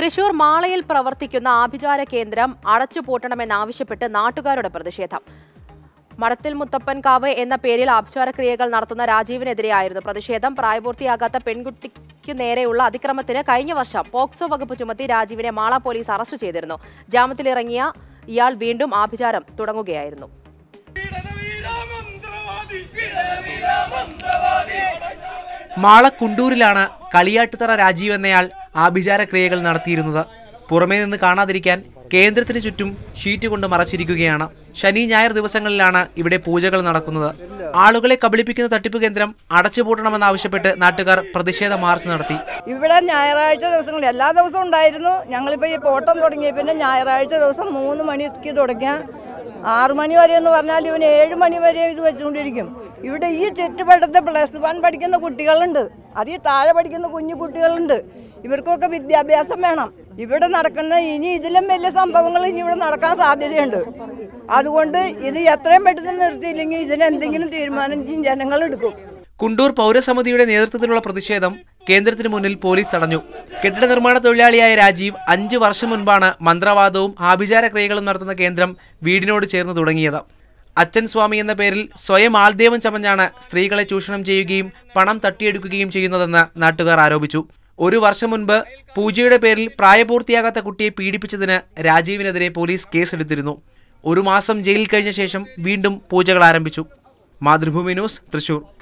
തൃശൂർ മാളയിൽ പ്രവർത്തിക്കുന്ന ആഭിചാര കേന്ദ്രം അടച്ചുപൂട്ടണമെന്നാവശ്യപ്പെട്ട് നാട്ടുകാരുടെ പ്രതിഷേധം മടത്തിൽ മുത്തപ്പൻകാവ് എന്ന പേരിൽ ആഭിചാര ക്രിയകൾ നടത്തുന്ന രാജീവിനെതിരെയായിരുന്നു പ്രതിഷേധം പ്രായപൂർത്തിയാകാത്ത പെൺകുട്ടിക്ക് നേരെയുള്ള അതിക്രമത്തിന് കഴിഞ്ഞ വർഷം പോക്സോ വകുപ്പ് ചുമത്തി രാജീവിനെ മാള പോലീസ് അറസ്റ്റ് ചെയ്തിരുന്നു ജാമ്യത്തിലിറങ്ങിയ ഇയാൾ വീണ്ടും ആഭിചാരം തുടങ്ങുകയായിരുന്നു മാള കുണ്ടൂരിലാണ് കളിയാട്ടുതറ രാജീവ് എന്നയാൾ ആഭിചാര ക്രിയകൾ നടത്തിയിരുന്നത് പുറമേ നിന്ന് കാണാതിരിക്കാൻ കേന്ദ്രത്തിന് ചുറ്റും ഷീറ്റ് കൊണ്ട് മറച്ചിരിക്കുകയാണ് ശനി ഞായർ ദിവസങ്ങളിലാണ് ഇവിടെ പൂജകൾ നടക്കുന്നത് ആളുകളെ കബളിപ്പിക്കുന്ന തട്ടിപ്പ് കേന്ദ്രം അടച്ചുപൂട്ടണമെന്നാവശ്യപ്പെട്ട് നാട്ടുകാർ പ്രതിഷേധ മാർച്ച് നടത്തി ഇവിടെ ഞായറാഴ്ച ദിവസങ്ങളിൽ എല്ലാ ദിവസവും ഉണ്ടായിരുന്നു ഞങ്ങളിപ്പോൾ ഈ പോട്ടം തുടങ്ങിയ പിന്നെ ഞായറാഴ്ച ദിവസം മൂന്ന് മണിക്ക് തുടങ്ങിയ ആറു മണി വരെ എന്ന് പറഞ്ഞാൽ ഇവന് ഏഴ് മണി വരെ ഇത് വെച്ചുകൊണ്ടിരിക്കും ഇവിടെ ഈ ചുറ്റുപാടത്ത് പ്ലസ് വൺ പഠിക്കുന്ന കുട്ടികളുണ്ട് അതിൽ താഴെ പഠിക്കുന്ന കുഞ്ഞു കുട്ടികളുണ്ട് ഇവർക്കൊക്കെ വിദ്യാഭ്യാസം വേണം ഇവിടെ നടക്കുന്ന ഇനി ഇതിലും വലിയ സംഭവങ്ങൾ ഇനി ഇവിടെ നടക്കാൻ സാധ്യതയുണ്ട് അതുകൊണ്ട് ഇത് എത്രയും പെട്ടെന്ന് നിർത്തിയില്ലെങ്കിൽ ഇതിനെന്തെങ്കിലും തീരുമാനം ജനങ്ങൾ എടുക്കും കുണ്ടൂർ പൗരസമിതിയുടെ നേതൃത്വത്തിലുള്ള പ്രതിഷേധം കേന്ദ്രത്തിന് മുന്നിൽ പോലീസ് തടഞ്ഞു കെട്ടിട നിർമ്മാണ തൊഴിലാളിയായ രാജീവ് അഞ്ചു വർഷം മുൻപാണ് മന്ത്രവാദവും ആഭിചാര ക്രിയകളും നടത്തുന്ന കേന്ദ്രം വീടിനോട് ചേർന്ന് തുടങ്ങിയത് അച്ഛൻ സ്വാമി എന്ന പേരിൽ സ്വയം ആൾദേവം ചമഞ്ഞാണ് സ്ത്രീകളെ ചൂഷണം ചെയ്യുകയും പണം തട്ടിയെടുക്കുകയും ചെയ്യുന്നതെന്ന് നാട്ടുകാർ ആരോപിച്ചു ഒരു വർഷം മുൻപ് പൂജയുടെ പേരിൽ പ്രായപൂർത്തിയാകാത്ത കുട്ടിയെ പീഡിപ്പിച്ചതിന് രാജീവിനെതിരെ പോലീസ് കേസെടുത്തിരുന്നു ഒരു മാസം ജയിലിൽ കഴിഞ്ഞ ശേഷം വീണ്ടും പൂജകൾ ആരംഭിച്ചു മാതൃഭൂമി ന്യൂസ് തൃശൂർ